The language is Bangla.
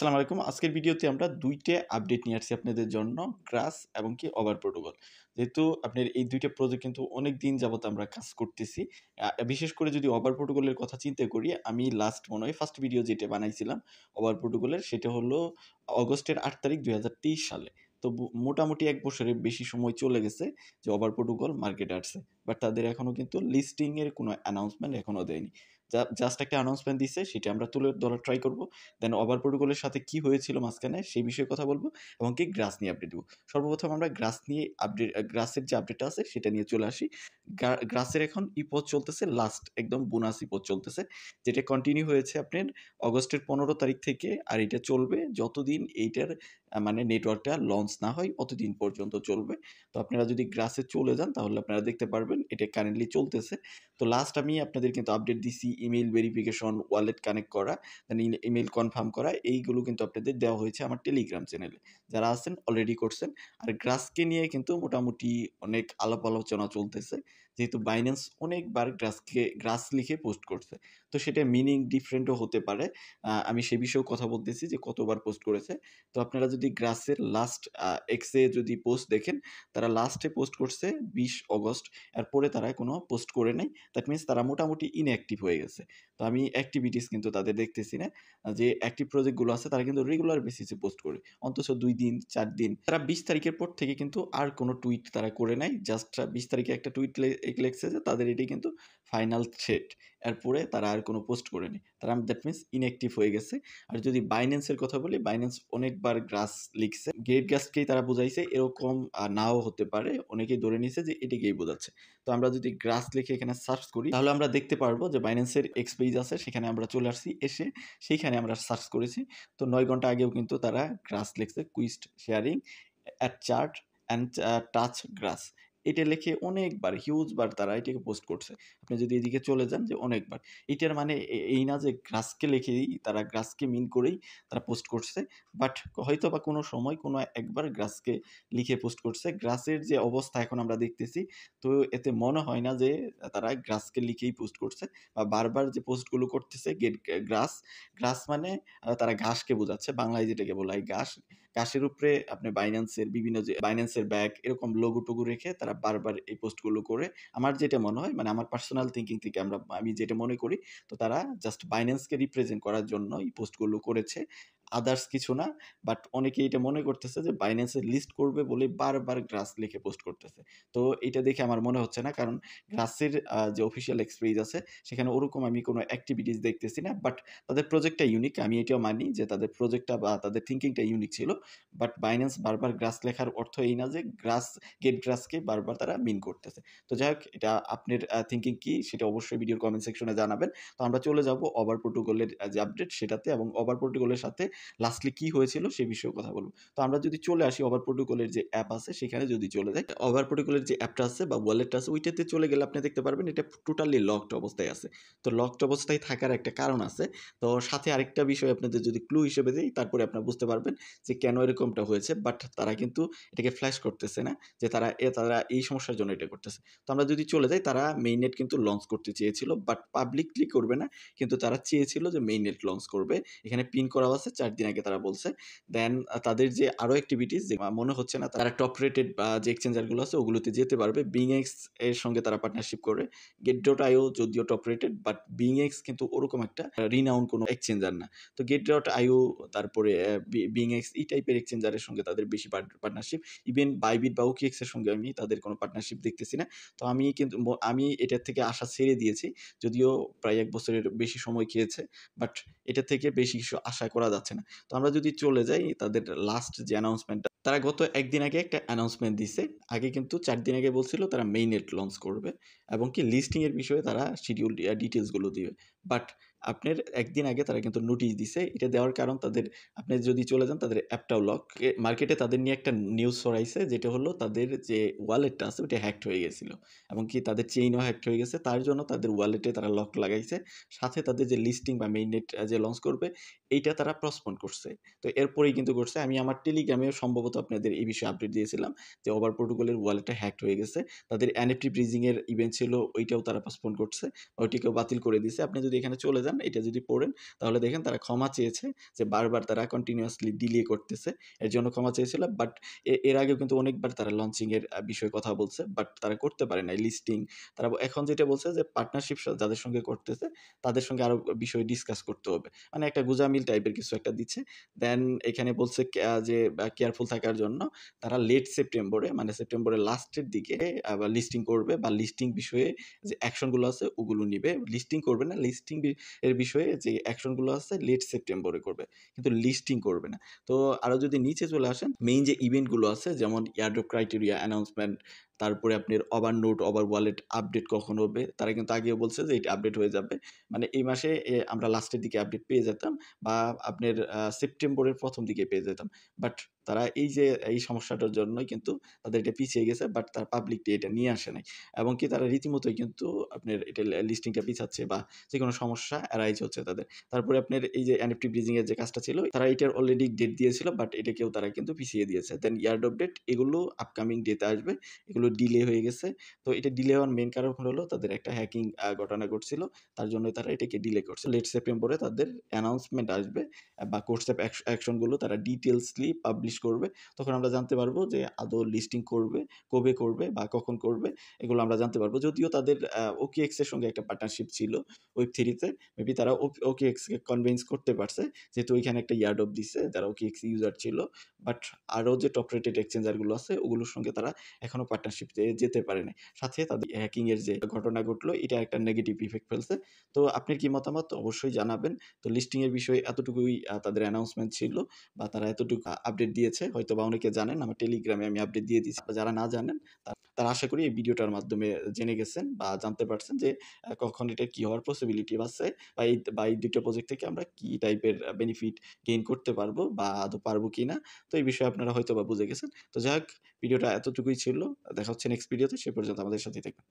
সালাম আলাইকুম আজকের ভিডিওতে আমরা দুইটা আপডেট নিয়ে আসছি আপনাদের জন্য গ্রাস এবং কি ওভার প্রোটোকল যেহেতু আপনার এই দুইটা প্রজেক্ট কিন্তু অনেক দিন যাবত আমরা কাজ করতেছি বিশেষ করে যদি ওভার প্রোটোকলের কথা চিন্তা করি আমি লাস্ট মনে হয় ফার্স্ট ভিডিও যেটা বানাইছিলাম ওভার প্রোটোকলের সেটা হলো অগস্টের আট তারিখ দুই সালে তো মোটামুটি এক বছরের বেশি সময় চলে গেছে যে ওভার প্রোটোকল মার্কেটে আসছে বাট তাদের এখনও কিন্তু লিস্টিংয়ের কোনো অ্যানাউন্সমেন্ট এখনও দেয়নি জাস্ট একটা অ্যানাউন্সমেন্ট দিছে সেটা আমরা তুলে ধরার ট্রাই করব দেন ওভার প্রোটোকলের সাথে কি হয়েছিল মাঝখানে সেই বিষয়ে কথা বলবো এবং কি গ্রাস নিয়ে আপডেট দেবো সর্বপ্রথম আমরা গ্রাস নিয়ে আপডেট গ্রাসের যে আপডেটটা আছে সেটা নিয়ে চলে আসি গ্রাসের এখন ইপদ চলতেছে লাস্ট একদম বোনাস ইপদ চলতেছে যেটা কন্টিনিউ হয়েছে আপনার অগস্টের পনেরো তারিখ থেকে আর এটা চলবে যতদিন এইটার মানে নেটওয়ার্কটা লঞ্চ না হয় অতদিন পর্যন্ত চলবে তো আপনারা যদি গ্রাসে চলে যান তাহলে আপনারা দেখতে পারবেন এটা কারেন্টলি চলতেছে তো লাস্ট আমি আপনাদের কিন্তু আপডেট দিছি ইমেল ভেরিফিকেশন ওয়ালেট কানেক্ট করা দেন ইমেল কনফার্ম করা এইগুলো কিন্তু আপনাদের দেওয়া হয়েছে আমার টেলিগ্রাম চ্যানেলে যারা আছেন অলরেডি করছেন আর গ্রাসকে নিয়ে কিন্তু মোটামুটি অনেক আলাপ আলোচনা চলতেছে যেহেতু বাইন্যান্স অনেকবার গ্রাসকে গ্রাস লিখে পোস্ট করছে তো সেটা মিনিং ডিফারেন্টও হতে পারে আমি সে বিষয়েও কথা বলতেছি যে কতবার পোস্ট করেছে তো আপনারা যদি যদি গ্রাসের লাস্ট এক্সে যদি পোস্ট দেখেন তারা লাস্টে পোস্ট করছে বিশ অগস্ট এরপরে তারা কোনো পোস্ট করে নাই দ্যাট মিনস তারা মোটামুটি ইনঅ্যাক্টিভ হয়ে গেছে তো আমি অ্যাক্টিভিটিস কিন্তু তাদের দেখতেছি না যে অ্যাক্টিভ প্রজেক্টগুলো আছে তারা কিন্তু রেগুলার বেসিসে পোস্ট করে অন্তত দুই দিন চার দিন তারা বিশ তারিখের পর থেকে কিন্তু আর কোনো টুইট তারা করে নাই জাস্ট বিশ তারিখে একটা টুইট লেখছে যে তাদের এটি কিন্তু ফাইনাল থ্রেট এরপরে তারা আর কোনো পোস্ট করেনি তারা দ্যাট মিনস ইনঅ্যাক্টিভ হয়ে গেছে আর যদি বাইন্যান্সের কথা বলি বাইন্যান্স অনেকবার গ্রাস লিখছে গেট গ্যাসকেই তারা বোঝাইছে এরকম নাও হতে পারে অনেকেই ধরে নিছে যে এটাকেই বোঝাচ্ছে তো আমরা যদি গ্রাস লিখে এখানে সার্চ করি তাহলে আমরা দেখতে পারবো যে বাইন্যান্সের এক্সপেজ আছে সেখানে আমরা চলে আসছি এসে সেইখানে আমরা সার্চ করেছি তো নয় ঘন্টা আগেও কিন্তু তারা গ্রাস লিখছে quest sharing at chart and touch গ্রাস এটা লেখে অনেকবার হিউজবার তারা এটাকে পোস্ট করছে আপনি যদি এদিকে চলে যান যে অনেকবার এটার মানে এই না যে গ্রাসকে লেখেই তারা গ্রাসকে মিন করেই তারা পোস্ট করছে বাট হয়তো বা কোনো সময় কোনো একবার গ্রাসকে লিখে পোস্ট করছে গ্রাসের যে অবস্থা এখন আমরা দেখতেছি তো এতে মনে হয় না যে তারা গ্রাসকে লিখেই পোস্ট করছে বা বারবার যে পোস্টগুলো করতেছে গেট গ্রাস গ্রাস মানে তারা ঘাসকে বোঝাচ্ছে বাংলায় যেটাকে বলা হয় ঘাস কাশের উপরে আপনি বাইন্যান্সের বিভিন্ন যে বাইন্যান্সের ব্যাগ এরকম লোগো টুকু রেখে তারা বারবার এই পোস্টগুলো করে আমার যেটা মনে হয় মানে আমার পার্সোনাল থিঙ্কিং থেকে আমরা আমি যেটা মনে করি তো তারা জাস্ট বাইন্যান্সকে রিপ্রেজেন্ট করার জন্য এই পোস্টগুলো করেছে আদার্স কিছু না বাট অনেকে এটা মনে করতেছে যে বাইন্যান্সে লিস্ট করবে বলে বারবার গ্রাস লিখে পোস্ট করতেছে তো এটা দেখে আমার মনে হচ্ছে না কারণ গ্রাসের যে অফিসিয়াল এক্সপেজ আছে সেখানে ওরকম আমি কোনো অ্যাক্টিভিটিস দেখতেছি না বাট তাদের প্রজেক্টটা ইউনিক আমি এটাও মানি যে তাদের প্রজেক্টটা বা তাদের থিঙ্কিংটা ইউনিক ছিল বাট বাইন্যান্স বারবার গ্রাস লেখার অর্থ এই না যে গ্রাস গেট গ্রাসকে বারবার তারা মিন করতেছে তো যাই হোক এটা আপনার থিঙ্কিং কি সেটা অবশ্যই ভিডিওর কমেন্ট সেকশনে জানাবেন তো আমরা চলে যাব ওভার প্রোটোকলের যে আপডেট সেটাতে এবং ওভার প্রোটোকলের সাথে লাস্টলি কি হয়েছিল সে বিষয়ে কথা বলবো তো আমরা যদি চলে আসি ওভার প্রোটোকলের যে অ্যাপ আছে সেখানে যদি চলে যাই ওভার প্রোটোকলের যে অ্যাপটা আছে বা ওয়ালেটটা আছে ওইটাতে চলে গেলে আপনি দেখতে পারবেন এটা টোটালি লকড অবস্থায় আছে তো লকড অবস্থায় থাকার একটা কারণ আছে তো সাথে আরেকটা বিষয় আপনাদের যদি ক্লু হিসেবে দিই তারপরে আপনারা বুঝতে পারবেন যে কেন এরকমটা হয়েছে বাট তারা কিন্তু এটাকে ফ্ল্যাশ করতেছে না যে তারা এ তারা এই সমস্যার জন্য এটা করতেছে তো আমরা যদি চলে যাই তারা মেইন নেট কিন্তু লঞ্চ করতে চেয়েছিল বাট পাবলিকলি করবে না কিন্তু তারা চেয়েছিল যে মেইন নেট লঞ্চ করবে এখানে পিন করা আছে চার দিন আগে তারা বলছে দেন তাদের যে আরও অ্যাক্টিভিটিস যে মনে হচ্ছে না তারা টপ রেটেড বা যে এক্সচেঞ্জারগুলো আছে ওগুলোতে যেতে পারবে বিং এক্স এর সঙ্গে তারা পার্টনারশিপ করে গেট ডট আইও যদিও top rated but BingX কিন্তু ওরকম একটা রিনাউন্ড কোনো এক্সচেঞ্জার না তো গেট ডট আইও তারপরে বিং এক্স এই টাইপের এক্সচেঞ্জারের সঙ্গে তাদের বেশি পার্টনারশিপ ইভেন বাইবিট বা ওকিএক্স এর সঙ্গে আমি তাদের কোনো পার্টনারশিপ দেখতেছি না তো আমি কিন্তু আমি এটার থেকে আশা ছেড়ে দিয়েছি যদিও প্রায় এক বছরের বেশি সময় খেয়েছে বাট এটা থেকে বেশি কিছু আশা করা যাচ্ছে না না তো আমরা যদি চলে যাই তাদের লাস্ট যে অ্যানাউন্সমেন্টটা তারা গত একদিন আগে একটা অ্যানাউন্সমেন্ট দিছে আগে কিন্তু চার দিন আগে বলছিল তারা মেইন নেট লঞ্চ করবে এবং কি লিস্টিংয়ের বিষয়ে তারা শিডিউল ডিটেলসগুলো দিবে বাট আপনার একদিন আগে তারা কিন্তু নোটিশ দিছে এটা দেওয়ার কারণ তাদের আপনি যদি চলে যান তাদের অ্যাপটাও লক মার্কেটে তাদের নিয়ে একটা নিউজ ছড়াইছে যেটা হলো তাদের যে ওয়ালেটটা আছে ওটা হ্যাক হয়ে গেছিলো এমনকি তাদের চেইনও হ্যাক হয়ে গেছে তার জন্য তাদের ওয়ালেটে তারা লক লাগাইছে সাথে তাদের যে লিস্টিং বা মেইন নেট যে লঞ্চ করবে এইটা তারা প্রসপন্ড করছে তো এরপরেই কিন্তু করছে আমি আমার টেলিগ্রামেও সম্ভবত আপনাদের এই বিষয়ে আপডেট দিয়েছিলাম যে ওভার প্রোটোকলের ওয়ালেটটা হ্যাক হয়ে গেছে তাদের এনএফটি ব্রিজিংয়ের ইভেন্ট ছিল ওইটাও তারা পোস্টপোন করছে ওইটিকেও বাতিল করে দিয়েছে আপনি যদি এখানে চলে যান এটা যদি পড়েন তাহলে দেখেন তারা ক্ষমা চেয়েছে যে বারবার তারা কন্টিনিউয়াসলি ডিলে করতেছে এর জন্য ক্ষমা চেয়েছিল বাট এর আগে কিন্তু অনেকবার তারা লঞ্চিংয়ের বিষয়ে কথা বলছে বাট তারা করতে পারে নাই লিস্টিং তারা এখন যেটা বলছে যে পার্টনারশিপ যাদের সঙ্গে করতেছে তাদের সঙ্গে আরও বিষয় ডিসকাস করতে হবে মানে একটা গুজামিল টাইপের কিছু একটা দিচ্ছে দেন এখানে বলছে যে কেয়ারফুল থাকার জন্য তারা লেট সেপ্টেম্বরে মানে সেপ্টেম্বরের লাস্টের দিকে আবার লিস্টিং করবে বা লিস্টিং বিষয়ে যে অ্যাকশনগুলো আছে ওগুলো নিবে লিস্টিং করবে না লিস্টিং এর বিষয়ে যে অ্যাকশনগুলো আছে লেট সেপ্টেম্বরে করবে কিন্তু লিস্টিং করবে না তো আরও যদি নিচে চলে আসেন মেইন যে ইভেন্টগুলো আছে যেমন এয়ারড্রপ ক্রাইটেরিয়া অ্যানাউন্সমেন্ট তারপরে আপনার over note over wallet update কখন হবে তারা কিন্তু আগেও বলছে যে এটা আপডেট হয়ে যাবে মানে এই মাসে আমরা লাস্টের দিকে আপডেট পেয়ে যেতাম বা আপনার সেপ্টেম্বরের প্রথম দিকে পেয়ে যেতাম বাট তারা এই যে এই সমস্যাটার জন্যই কিন্তু তাদের এটা পিছিয়ে গেছে বাট তার পাবলিকটি এটা নিয়ে আসে নাই এবং কি তারা রীতিমতোই কিন্তু আপনার এটা লিস্টিংটা পিছাচ্ছে বা যে কোনো সমস্যা অ্যারাইজ হচ্ছে তাদের তারপরে আপনার এই যে এনএফটি ব্রিজিংয়ের যে কাজটা ছিল তারা এটার অলরেডি ডেট দিয়েছিল বাট এটাকেও তারা কিন্তু পিছিয়ে দিয়েছে দেন ইয়ার্ড অফ ডেট এগুলো আপকামিং ডেতে আসবে এগুলো এগুলো ডিলে হয়ে গেছে তো এটা ডিলে হওয়ার মেন কারণ হলো তাদের একটা হ্যাকিং ঘটনা ঘটছিল তার জন্য তারা এটাকে ডিলে করছে লেট সেপ্টেম্বরে তাদের অ্যানাউন্সমেন্ট আসবে বা কোর্সঅ্যাপ অ্যাকশনগুলো তারা ডিটেলসলি পাবলিশ করবে তখন আমরা জানতে পারবো যে আদৌ লিস্টিং করবে কবে করবে বা কখন করবে এগুলো আমরা জানতে পারবো যদিও তাদের এক্সের সঙ্গে একটা পার্টনারশিপ ছিল ওয়েব থ্রিতে মেবি তারা এক্সকে কনভিন্স করতে পারছে যেহেতু ওইখানে একটা ইয়ার্ড অফ দিছে যারা এক্স ইউজার ছিল বাট আরও যে টপ রেটেড এক্সচেঞ্জারগুলো আছে ওগুলোর সঙ্গে তারা এখনও পার্টনারশিপ পার্টনারশিপ যেতে পারে না সাথে তাদের হ্যাকিং এর যে ঘটনা ঘটলো এটা একটা নেগেটিভ ইফেক্ট ফেলছে তো আপনি কি মতামত অবশ্যই জানাবেন তো লিস্টিং এর বিষয়ে এতটুকুই তাদের অ্যানাউন্সমেন্ট ছিল বা তারা এতটুকু আপডেট দিয়েছে হয়তো বা অনেকে জানেন আমার টেলিগ্রামে আমি আপডেট দিয়ে দিচ্ছি যারা না জানেন তারা আশা করি এই ভিডিওটার মাধ্যমে জেনে গেছেন বা জানতে পারছেন যে কখন এটা কি হওয়ার পসিবিলিটি আছে বা এই বা এই দুটো প্রজেক্ট থেকে আমরা কি টাইপের বেনিফিট গেইন করতে পারবো বা আদৌ পারবো কি না তো এই বিষয়ে আপনারা হয়তো বা বুঝে গেছেন তো যাক ভিডিওটা এতটুকুই ছিল দেখা হচ্ছে নেক্সট ভিডিওতে সে পর্যন্ত আমাদের সাথে থাকবেন